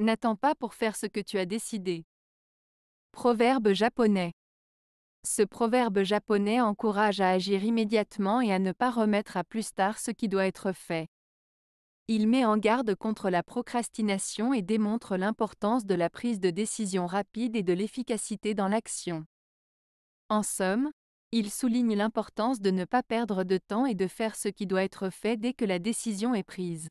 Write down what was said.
N'attends pas pour faire ce que tu as décidé. Proverbe japonais. Ce proverbe japonais encourage à agir immédiatement et à ne pas remettre à plus tard ce qui doit être fait. Il met en garde contre la procrastination et démontre l'importance de la prise de décision rapide et de l'efficacité dans l'action. En somme, il souligne l'importance de ne pas perdre de temps et de faire ce qui doit être fait dès que la décision est prise.